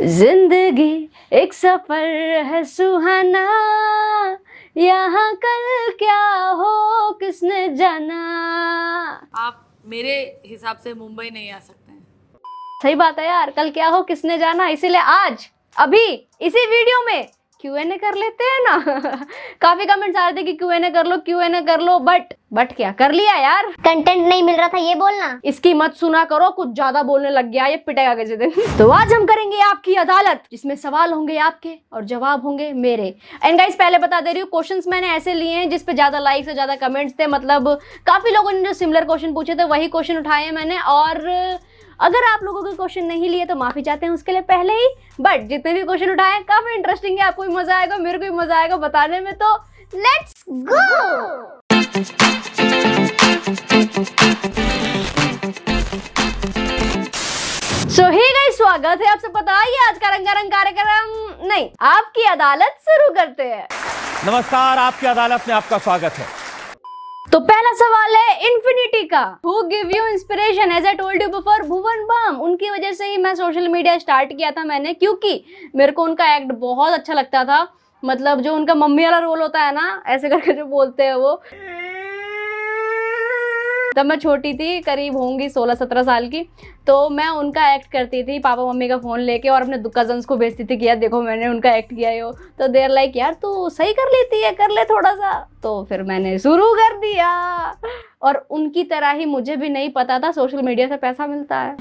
जिंदगी एक सफर है सुहाना यहाँ कल क्या हो किसने जाना आप मेरे हिसाब से मुंबई नहीं आ सकते हैं सही बात है यार कल क्या हो किसने जाना इसीलिए आज अभी इसी वीडियो में क्यू एन ए कर लेते हैं ना काफी कमेंट्स आ रहे थे कि क्यू एन ए कर लो क्यू एन ए कर लो बट बट क्या कर लिया यार कंटेंट नहीं मिल रहा था ये बोलना इसकी मत सुना करो कुछ ज्यादा बोलने लग गया ये पिटेगा किसी दिन तो आज हम करेंगे आपकी अदालत जिसमें सवाल होंगे आपके और जवाब होंगे मेरे एंड गाइस पहले बता दे रही हूँ क्वेश्चन मैंने ऐसे लिए हैं जिसपे ज्यादा लाइक्स ज्यादा कमेंट्स थे मतलब काफी लोगों ने जो सिमिलर क्वेश्चन पूछे थे वही क्वेश्चन उठाए हैं मैंने और अगर आप लोगों के क्वेश्चन नहीं लिए तो माफी चाहते हैं उसके लिए पहले ही बट जितने भी क्वेश्चन उठाए काफी इंटरेस्टिंग है आपको भी मजा आएगा मेरे को भी मजा आएगा बताने में तो लेट्स गो सो हे गई स्वागत है आपसे पता है आज का रंगारंग कार्यक्रम नहीं आपकी अदालत शुरू करते हैं नमस्कार आपकी अदालत में आपका स्वागत है तो पहला सवाल है इन्फिनिटी का who give you inspiration as I told you before Bhuvan Bam उनकी वजह से ही मैं सोशल मीडिया स्टार्ट किया था मैंने क्योंकि मेरे को उनका एक्ट बहुत अच्छा लगता था मतलब जो उनका मम्मी वाला रोल होता है ना ऐसे करके जो बोलते हैं वो जब मैं छोटी थी करीब होंगी सोलह सत्रह साल की तो मैं उनका एक्ट करती थी पापा मम्मी का फ़ोन लेके और अपने कज़न को भेजती थी कि यार देखो मैंने उनका एक्ट किया हो तो देर लाइक यार तू सही कर लेती है कर ले थोड़ा सा तो फिर मैंने शुरू कर दिया और उनकी तरह ही मुझे भी नहीं पता था सोशल मीडिया से पैसा मिलता है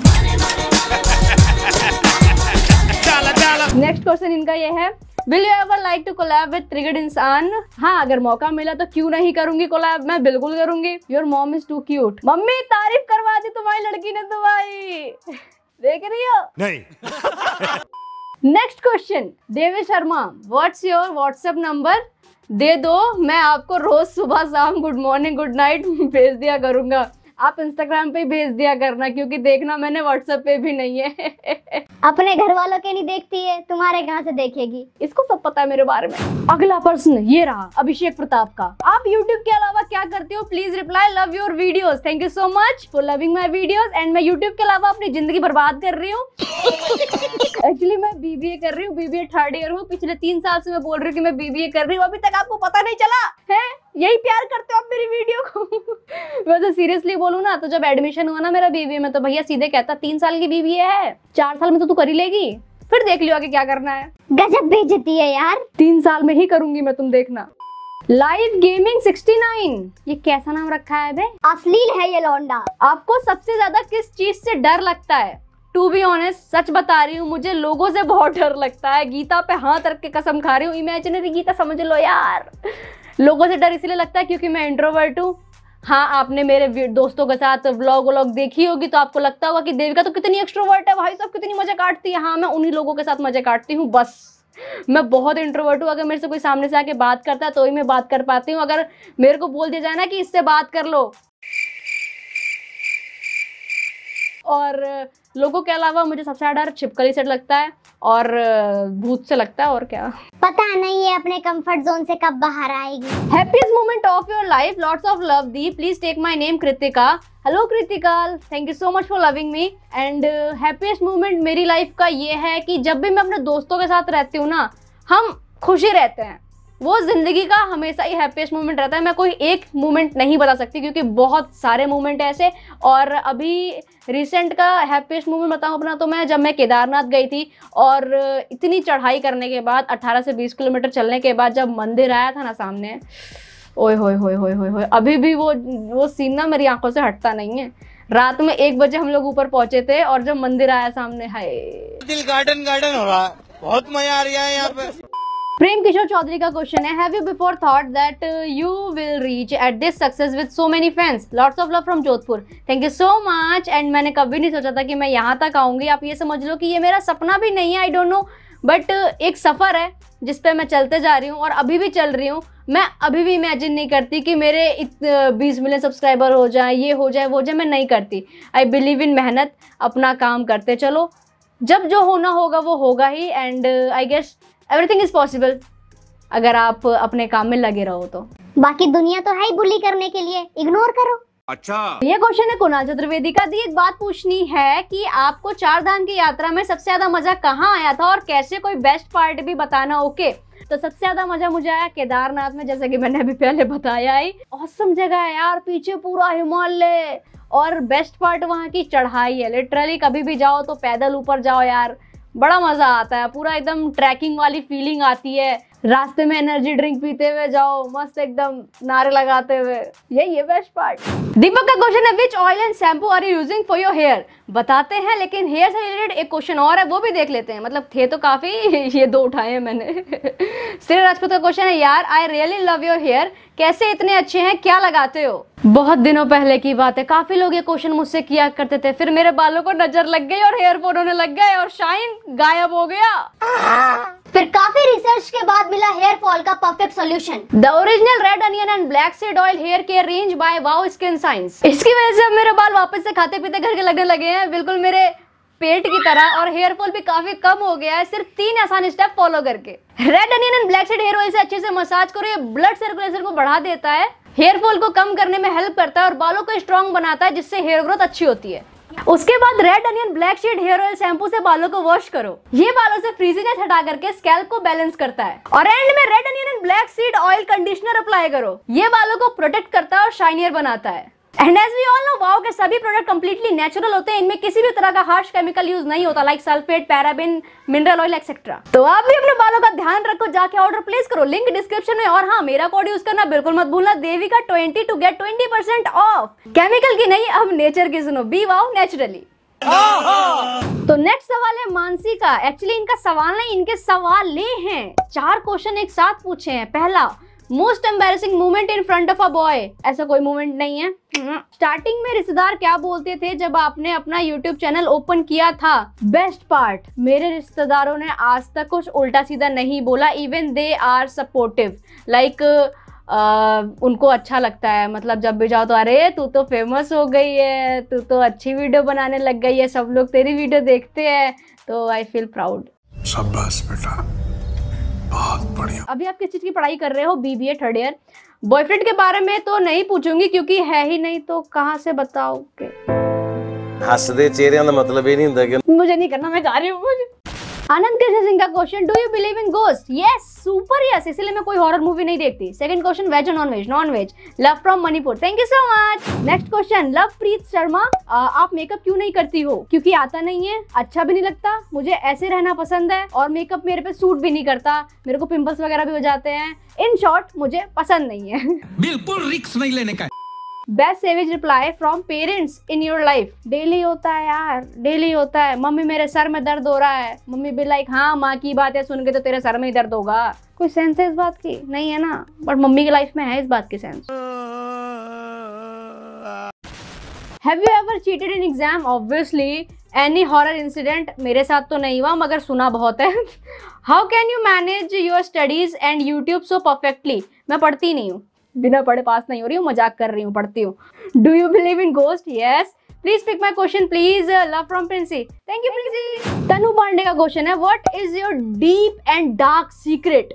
नेक्स्ट क्वेश्चन इनका ये है will you ever like to collab with triggered Insaan हाँ अगर मौका मिला तो क्यों नहीं करूंगी कोलैब मैं बिल्कुल करूंगी your mom is too cute मम्मी तारीफ करवा दी तुम्हारी लड़की ने तो भाई देख रही हो नहीं next question Devesh Sharma what's your WhatsApp number दे दो मैं आपको रोज सुबह शाम गुड मॉर्निंग गुड नाइट भेज दिया करूंगा आप इंस्टाग्राम पे भेज दिया करना क्योंकि देखना मैंने व्हाट्सएप पे भी नहीं है अपने घर वालों के नहीं देखती है तुम्हारे कहाँ से देखेगी इसको सब पता है मेरे बारे में अगला पर्सन ये रहा अभिषेक प्रताप का आप यूट्यूब के अलावा क्या करते हो please reply love your video thank you so much for loving my video and मैं यूट्यूब के अलावा अपनी जिंदगी बर्बाद कर रही हूँ एक्चुअली मैं बीबीए कर रही हूँ बीबीए थर्ड ईयर हूँ पिछले तीन साल से मैं बोल रही हूँ कि मैं बीबीए कर रही हूँ अभी तक आपको पता नहीं चला है यही प्यार करते हो आप मेरी वीडियो को मैं तो सीरियसली बोलू ना तो जब एडमिशन हुआ ना मेरा बीबीए में तो भैया सीधे कहता तीन साल की बीबीए है चार साल में तो तू कर ही लेगी फिर देख लियो आगे क्या करना है गजब बेचती है यार तीन साल में ही करूंगी मैं तुम देखना लाइव गेमिंग 69 ये कैसा नाम रखा है बे अश्लील है ये लौंडा आपको सबसे ज्यादा किस चीज से डर लगता है टू बी ऑनेस्ट सच बता रही हूँ मुझे लोगों से बहुत डर लगता है गीता पे हाथ रख के कसम खा रही हूँ इमेजिनरी गीता समझ लो यार लोगों से डर इसलिए लगता है क्योंकि मैं इंट्रोवर्ट हूँ हाँ आपने मेरे दोस्तों के साथ व्लॉग व्लॉग देखी होगी तो आपको लगता होगा कि देविका तो कितनी एक्स्ट्रोवर्ट है भाई साहब कितनी मजे काटती है हाँ मैं उन्हीं लोगों के साथ मजे काटती हूँ बस मैं बहुत इंट्रोवर्ट हूँ अगर मेरे से कोई सामने से आके बात करता है तो ही मैं बात कर पाती हूँ अगर मेरे को बोल दिया जाए ना कि इससे बात कर लो और लोगों के अलावा मुझे सबसे ज़्यादा डर छिपकली से लगता है और भूत से लगता है और क्या पता नहीं है अपने कंफर्ट जोन से कब बाहर आएगी happiest moment of your life lots of love दी please take my name Kritika hello कृतिकाल thank you so much for loving me and happiest moment मेरी लाइफ का ये है कि जब भी मैं अपने दोस्तों के साथ रहती हूँ ना हम खुशी रहते हैं वो ज़िंदगी का हमेशा ही हैप्पीस्ट मोमेंट रहता है मैं कोई एक मोमेंट नहीं बता सकती क्योंकि बहुत सारे मोमेंट ऐसे और अभी रिसेंट का हैप्पीस्ट मोमेंट बताऊँ अपना तो मैं जब मैं केदारनाथ गई थी और इतनी चढ़ाई करने के बाद 18 से 20 किलोमीटर चलने के बाद जब मंदिर आया था ना सामने ओए होए होए होए होए होए अभी भी वो वो सीन ना मेरी आंखों से हटता नहीं है रात में एक बजे हम लोग ऊपर पहुंचे थे और जब मंदिर आया सामने हाय दिल गार्डन गार्डन हो रहा बहुत मजा आ रहा है यहाँ पे प्रेम किशोर चौधरी का क्वेश्चन है have you before thought that you will reach at this success with so many fans lots of love from Jodhpur thank you so much and मैंने कभी नहीं सोचा था कि मैं यहाँ तक आऊँगी आप ये समझ लो कि ये मेरा सपना भी नहीं है आई डोंट नो बट एक सफ़र है जिस पे मैं चलते जा रही हूँ और अभी भी चल रही हूँ मैं अभी भी इमेजिन नहीं करती कि मेरे uh, बीस मिलियन सब्सक्राइबर हो जाए ये हो जाए वो हो जाए मैं नहीं करती आई बिलीव इन मेहनत अपना काम करते चलो जब जो होना होगा वो होगा ही and I guess everything is possible अगर आप अपने काम में लगे रहो तो बाकी दुनिया तो है ही बुली करने के लिए इग्नोर करो अच्छा ये क्वेश्चन है कुणाल चतुर्वेदी का एक बात पूछनी है कि आपको चार धाम की यात्रा में सबसे ज्यादा मजा कहाँ आया था और कैसे कोई बेस्ट पार्ट भी बताना ओके तो सबसे ज्यादा मजा मुझे आया केदारनाथ में जैसे कि मैंने अभी पहले बताया ही औसम जगह है यार पीछे पूरा हिमालय और बेस्ट पार्ट वहाँ की चढ़ाई है लिटरली कभी भी जाओ तो पैदल ऊपर जाओ यार बड़ा मज़ा आता है पूरा एकदम ट्रैकिंग वाली फीलिंग आती है रास्ते में एनर्जी ड्रिंक पीते हुए जाओ मस्त एकदम नारे लगाते हुए यही है बेस्ट पार्ट दीपक का क्वेश्चन है which oil and shampoo are you using for your hair बताते हैं लेकिन हेयर से रिलेटेड एक क्वेश्चन और है वो भी देख लेते हैं मतलब थे तो काफ़ी ये दो उठाए हैं मैंने श्री राजपूत का क्वेश्चन है यार I really love your hair कैसे इतने अच्छे हैं क्या लगाते हो बहुत दिनों पहले की बात है काफ़ी लोग ये क्वेश्चन मुझसे किया करते थे फिर मेरे बालों को नजर लग गई और हेयर फोन होने लग गए और शाइन गायब हो गया फिर काफी रिसर्च के बाद मिला हेयर फॉल का perfect solution the original red onion and black seed oil hair care range by वाओ स्किन साइंस इसकी वजह से अब मेरे बाल वापस से खाते पीते घर के लगने लगे हैं है बिल्कुल मेरे पेट की तरह और हेयर फॉल भी काफी कम हो गया है सिर्फ तीन आसान स्टेप फॉलो करके red onion and black seed hair oil से अच्छे से मसाज करो ये ब्लड सर्कुलेशन को बढ़ा देता है हेयर फॉल को कम करने में हेल्प करता है और बालों को स्ट्रॉन्ग बनाता है जिससे हेयर ग्रोथ अच्छी होती है उसके बाद red onion black seed hair oil shampoo से बालों को वॉश करो ये बालों से फ्रीजिंग हटा करके स्कैल्प को बैलेंस करता है और एंड में red onion and black seed oil conditioner apply करो ये बालों को प्रोटेक्ट करता है और शाइनियर बनाता है and as we all know वाओ के सभी प्रोडक्ट कंप्लीटली नेचुरल होते हैं इनमें किसी भी तरह का हार्श केमिकल यूज नहीं होता like sulphate paraben mineral oil etcetera तो आप भी अपने बालों का ध्यान रखो जाके ऑर्डर प्लेस करो लिंक डिस्क्रिप्शन में और हाँ मेरा कोड यूज करना बिल्कुल मत भूलना देवी का twenty to get twenty percent off chemical की नहीं अब नेचर की सुनो बी वाओ नेचुरली तो नेक्स्ट सवाल है मानसी का एक्चुअली इनका सवाल नहीं इनके सवाल ले हैं चार क्वेश्चन एक साथ पूछे हैं पहला most embarrassing movement in front of a boy ऐसा कोई मूवमेंट नहीं है हम्म। स्टार्टिंग में रिश्तेदार क्या बोलते थे जब आपने अपना यूट्यूब चैनल ओपन किया था बेस्ट पार्ट मेरे रिश्तेदारों ने आज तक कुछ उल्टा सीधा नहीं बोला even they are supportive like Uh, उनको अच्छा लगता है मतलब जब भी जाओ तो अरे तू तो फेमस हो गई है तू तो अच्छी वीडियो बनाने लग गई है सब लोग तेरी वीडियो देखते हैं तो आई फील प्राउड बेटा बहुत बढ़िया अभी आप किस चीज की पढ़ाई कर रहे हो बीबीए थर्ड ईयर बॉयफ्रेंड के बारे में तो नहीं पूछूंगी क्योंकि है ही नहीं तो कहाँ से बताओगे हंसते चेहरे का मतलब ये नहीं होता कि मुझे नहीं करना मैं जा रही हूँ आनंद कृष्ण सिंह का question do you believe in ghost yes super yes इसलिए मैं कोई हॉरर मूवी नहीं देखती सेकंड क्वेश्चन वेज और non veg non veg love from Manipur thank you so much next question love Preet Sharma आप मेकअप क्यों नहीं करती हो क्योंकि आता नहीं है अच्छा भी नहीं लगता मुझे ऐसे रहना पसंद है और मेकअप मेरे पे सूट भी नहीं करता मेरे को पिंपल्स वगैरह भी हो जाते हैं इन शॉर्ट मुझे पसंद नहीं है बिल्कुल रिक्स नहीं लेने का best savage reply from parents in your life daily होता है यार डेली होता है मम्मी मेरे सर में दर्द हो रहा है मम्मी भी लाइक हाँ माँ की बात है सुन के तो तेरे सर में ही दर्द होगा कोई सेंस है इस बात की नहीं है ना बट मम्मी की लाइफ में है इस बात की sense have you ever cheated in exam obviously any horror incident मेरे साथ तो नहीं हुआ मगर सुना बहुत है how can you manage your studies and YouTube so perfectly मैं पढ़ती नहीं हूँ बिना पढ़े पास नहीं हो रही हूँ मजाक कर रही हूँ पढ़ती हूँ do you believe in ghost yes please pick my question please love from Princy thank you Princy Tanu Pandey का क्वेश्चन है what is your deep and dark secret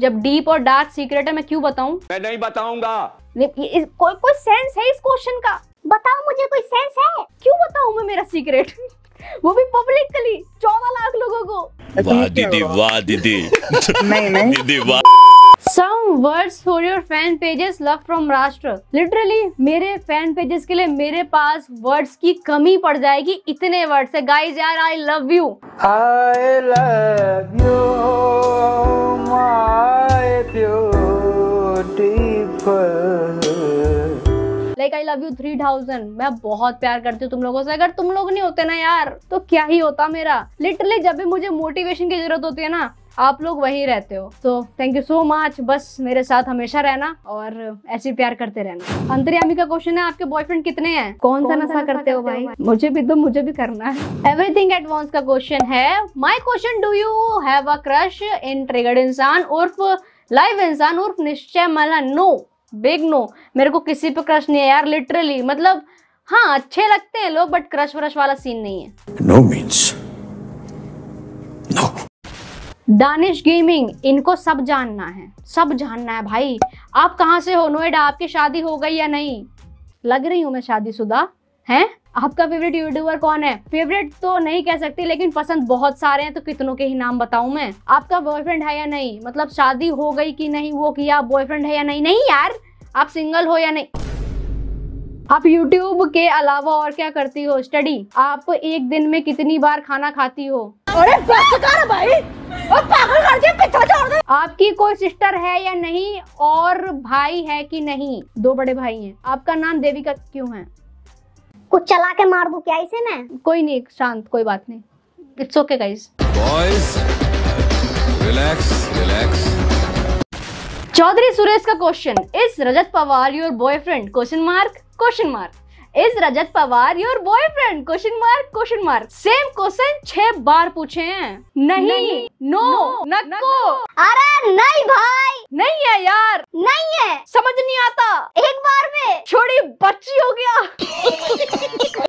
जब डीप और डार्क सीक्रेट है मैं क्यों बताऊं मैं नहीं बताऊंगा कोई को, को सेंस है इस क्वेश्चन का बताओ मुझे कोई सेंस है क्यों बताऊं मैं मेरा सीक्रेट वो भी पब्लिकली चौदह लाख लोगों को वाह दीदी वाह दीदी नहीं नहीं दीदी वाह some words for your fan pages love from Rashtra literally मेरे फैन पेजेस के लिए मेरे पास वर्ड्स की कमी पड़ जाएगी इतने वर्ड्स है गाइस यार I love you I love you my beautiful like I love you three thousand मैं बहुत प्यार करती हूँ तुम लोगों से अगर तुम लोग नहीं होते ना यार तो क्या ही होता मेरा लिटरली जब भी मुझे मोटिवेशन की जरूरत होती है ना आप लोग वहीं रहते हो तो थैंक यू सो मच बस मेरे साथ हमेशा रहना और ऐसे प्यार करते रहना अंतरियामी का क्वेश्चन है आपके बॉयफ्रेंड कितने हैं कौन, कौन सा नशा नशा करते, करते हो भाई? भाई मुझे भी तो मुझे भी करना है एवरीथिंग एडवांस का क्वेश्चन है my question do you have a crush in triggered Insaan उर्फ लाइव इंसान उर्फ निश्चय मला नो बिग नो मेरे को किसी पे क्रश नहीं है यार लिटरली मतलब हाँ अच्छे लगते हैं लोग बट क्रश व्रश वाला सीन नहीं है no means no Danish gaming इनको सब जानना है सब जानना है भाई आप कहाँ से हो नोएडा आपकी शादी हो गई या नहीं लग रही हूँ मैं शादीशुदा हैं आपका फेवरेट यूट्यूबर कौन है फेवरेट तो नहीं कह सकती लेकिन पसंद बहुत सारे हैं तो कितनों के ही नाम बताऊं मैं आपका बॉयफ्रेंड है या नहीं मतलब शादी हो गई कि नहीं वो किया बॉयफ्रेंड है या नहीं नहीं यार आप सिंगल हो या नहीं आप यूट्यूब के अलावा और क्या करती हो स्टडी आप एक दिन में कितनी बार खाना खाती हो अरे भाई पागल छोड़ दे आपकी कोई सिस्टर है या नहीं और भाई है कि नहीं दो बड़े भाई हैं आपका नाम देविका क्यों है कुछ चला के मार दू क्या इसे मैं कोई नहीं शांत कोई बात नहीं it's okay guys boys relax relax Chaudhary Suresh का question is Rajat Pawar your boyfriend question mark question mark is Rajat Pawar your boyfriend question mark question mark same question छह बार पूछे हैं नहीं नो नको अरे नहीं भाई नहीं है यार नहीं है समझ नहीं आता छोड़ी बच्ची हो गया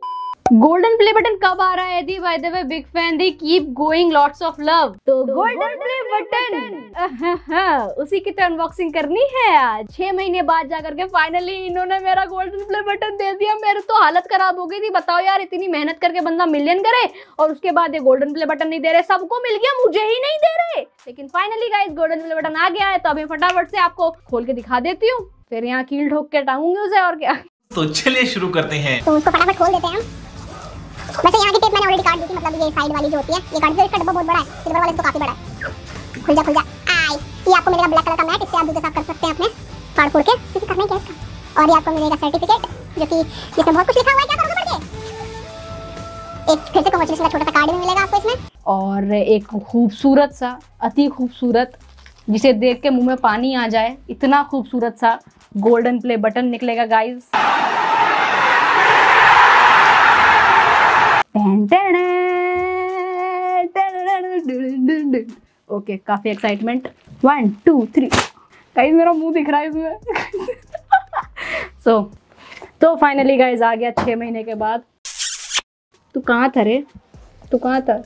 गोल्डन प्ले बटन कब आ रहा है दी by the way big fan दी keep going lots of love तो गोल्डन प्ले बटन उसी की तो अनबॉक्सिंग करनी है आज छह महीने बाद जाकर के फाइनली इन्होंने मेरा गोल्डन प्ले बटन दे दिया मेरे तो हालत खराब हो गई थी बताओ यार इतनी मेहनत करके बंदा मिलियन करे और उसके बाद ये गोल्डन प्ले बटन नहीं दे रहे सबको मिल गया मुझे ही नहीं दे रहे लेकिन finally guys golden play button आ गया है तो अभी फटाफट से आपको खोल के दिखा देती हूँ फिर यहाँ कील ढोक के टांगूंगी उसे और क्या तो चलिए शुरू करते हैं तो उसको फटाफट खोल देते हैं वैसे यहाँ की टेप मैंने ऑलरेडी काट दी थी मतलब ये साइड वाली जो होती है ये काट दी इसका डब्बा बहुत बड़ा है सिल्वर वाला इसको काफी बड़ा है खुल जा खुल जा आई ये आपको मिलेगा ब्लैक कलर का मैट इससे आप दूसरे साफ कर सकते हैं अपने फाड़ फोड़ के क्योंकि करना क्या इसका और ये आपको मिलेगा सर्टिफिकेट जो कि जिसमें बहुत कुछ लिखा हुआ है क्या करोगे पढ़ के एक फिर से कॉन्ग्रेचुलेशन का छोटा सा कार्ड भी मिलेगा आपको इसमें और एक खूबसूरत सा अति खूबसूरत जिसे देख के मुंह में पानी आ जाए इतना खूबसूरत सा गोल्डन प्ले बटन निकलेगा गाइज ओके काफी excitement one two three guys मेरा मुंह दिख रहा है इसमें सो तो फाइनली गाइज आ गया छह महीने के बाद तू कहाँ था रे तू कहाँ था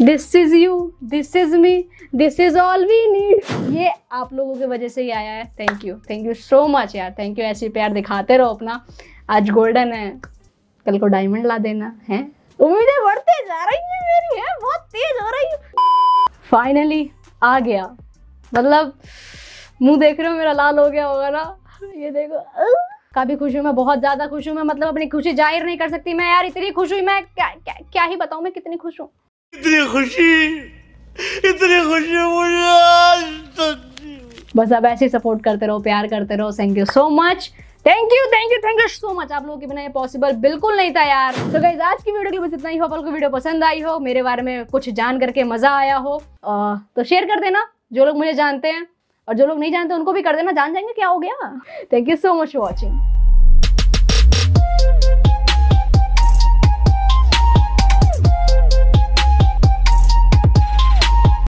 this is you this is me this is all we need ये आप लोगों की वजह से ही आया है thank you thank you so much यार थैंक यू ऐसे प्यार दिखाते रहो अपना आज गोल्डन है कल को डायमंड ला देना है उम्मीदें बढ़ते जा रही है मेरी है बहुत तेज हो रही है फाइनली आ गया मतलब मुंह देख रहे हो मेरा लाल हो गया होगा ना ये देखो काफ़ी खुश हूँ मैं बहुत ज़्यादा खुश हूँ मैं मतलब अपनी खुशी जाहिर नहीं कर सकती मैं यार इतनी खुश हुई मैं क्या क्या, क्या ही बताऊँ मैं कितनी खुश हूँ इतनी खुशी इतनी खुशी मुझे आज तक बस अब ऐसे सपोर्ट करते रहो प्यार करते रहो thank you so much thank you thank you thank you so much आप लोगों के बिना ये पॉसिबल बिल्कुल नहीं था यार तो गाइज आज की वीडियो की बस इतना ही हो आपको वीडियो पसंद आई हो मेरे बारे में कुछ जान करके मजा आया हो आ, तो शेयर कर देना जो लोग मुझे जानते हैं और जो लोग नहीं जानते उनको भी कर देना जान जाएंगे क्या हो गया thank you so much for watching